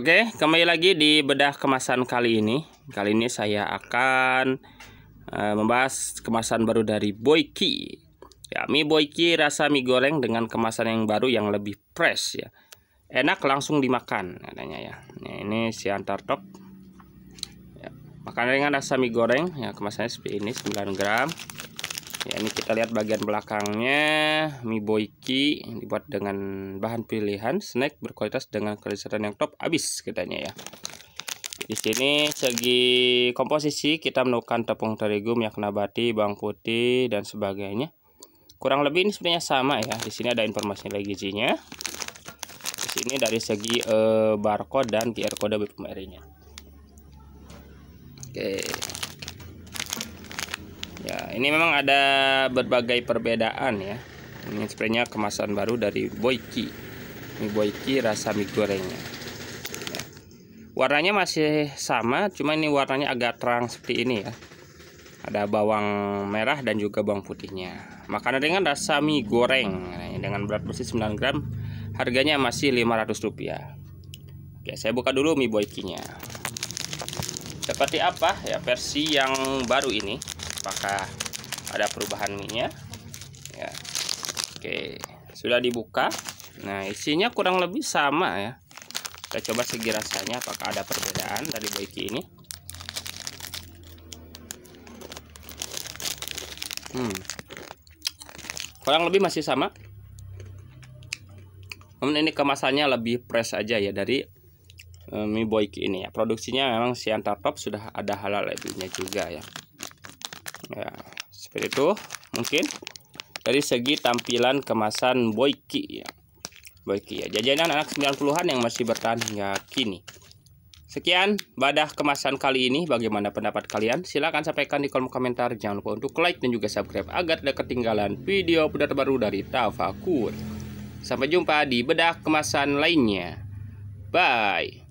Oke, kembali lagi di bedah kemasan kali ini. Kali ini saya akan uh, membahas kemasan baru dari Boyki. Ya, mie Boyki rasa mie goreng dengan kemasan yang baru yang lebih fresh ya. Enak langsung dimakan katanya ya. Nah, ini si top. Ya, makanan dengan rasa mie goreng ya kemasannya seperti ini 9 gram ya ini kita lihat bagian belakangnya Mi Boiki dibuat dengan bahan pilihan snack berkualitas dengan kelistrikan yang top habis katanya ya di sini segi komposisi kita menemukan tepung terigu minyak nabati bawang putih dan sebagainya kurang lebih ini sebenarnya sama ya di sini ada informasi lagi gizinya di sini dari segi eh, barcode dan QR code BPMRI nya oke okay ini memang ada berbagai perbedaan ya ini sebenarnya kemasan baru dari Boyki ini Boyki rasa mie gorengnya ya. warnanya masih sama cuma ini warnanya agak terang seperti ini ya ada bawang merah dan juga bawang putihnya makanan dengan rasa mie goreng nah, dengan berat bersih 9 gram harganya masih 500 rupiah Oke saya buka dulu mie boykinya seperti apa ya versi yang baru ini apakah ada perubahan minyak ya oke sudah dibuka nah isinya kurang lebih sama ya kita coba segi rasanya apakah ada perbedaan dari baiki ini hmm. kurang lebih masih sama namun ini kemasannya lebih fresh aja ya dari eh, Mi Boyki ini ya. Produksinya memang si Top sudah ada halal lebihnya juga ya ya seperti itu mungkin dari segi tampilan kemasan boyki ya boyki ya jajanan anak 90-an yang masih bertahan hingga kini Sekian badah kemasan kali ini. Bagaimana pendapat kalian? Silahkan sampaikan di kolom komentar. Jangan lupa untuk like dan juga subscribe agar tidak ketinggalan video terbaru dari Tafakur. Sampai jumpa di bedah kemasan lainnya. Bye.